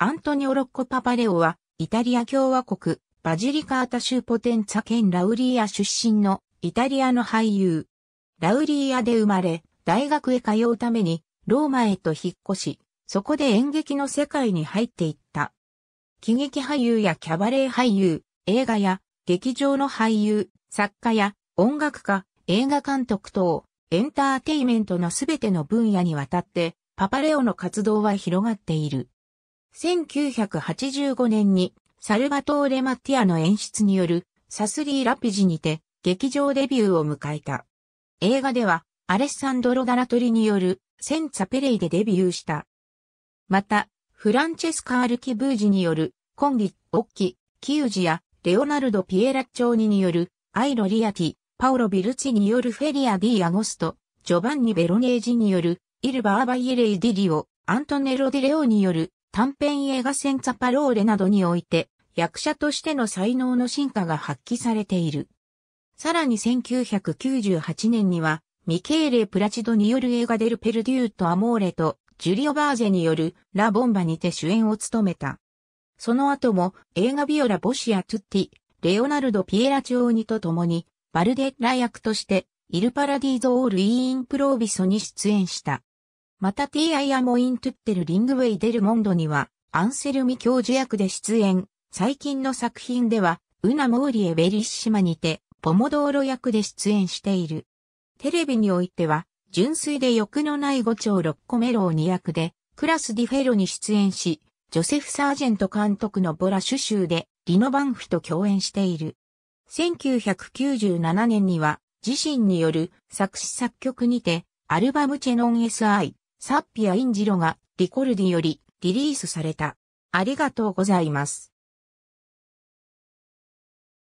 アントニオ・ロッコ・パパレオは、イタリア共和国、バジリカータ州ポテンツァ県ラウリーア出身のイタリアの俳優。ラウリーアで生まれ、大学へ通うために、ローマへと引っ越し、そこで演劇の世界に入っていった。喜劇俳優やキャバレー俳優、映画や劇場の俳優、作家や音楽家、映画監督等、エンターテイメントのすべての分野にわたって、パパレオの活動は広がっている。1985年にサルバトーレ・マッティアの演出によるサスリー・ラピジにて劇場デビューを迎えた。映画ではアレッサンドロ・ダラトリによるセンツァ・ペレイでデビューした。また、フランチェスカ・アルキブージによるコンギ、オッキ、キウジやレオナルド・ピエラチョーニによるアイロ・リアティ、パオロ・ビルチによるフェリア・ディ・アゴスト、ジョバンニ・ベロネージによるイルバー・バイエレイ・ディリオ、アントネロ・ディレオによる短編映画戦ザパローレなどにおいて、役者としての才能の進化が発揮されている。さらに1998年には、ミケーレ・プラチドによる映画デル・ペルデュート・アモーレと、ジュリオ・バーゼによるラ・ボンバにて主演を務めた。その後も映画ビオラ・ボシア・トゥッティ、レオナルド・ピエラ・チョーニと共に、バルデッラ役として、イル・パラディーゾ・オール・イー・ン・プロービソに出演した。また T.I. アモイントゥッテルリングウェイ・デルモンドには、アンセルミ教授役で出演。最近の作品では、ウナ・モーリエ・ベリッシマにて、ポモドーロ役で出演している。テレビにおいては、純粋で欲のない五丁六個メロー2役で、クラス・ディフェロに出演し、ジョセフ・サージェント監督のボラ・シュシューで、リノ・バンフと共演している。1997年には、自身による作詞作曲にて、アルバムチェノン SI、サッピア・インジロがリコルディよりリリースされた。ありがとうございます。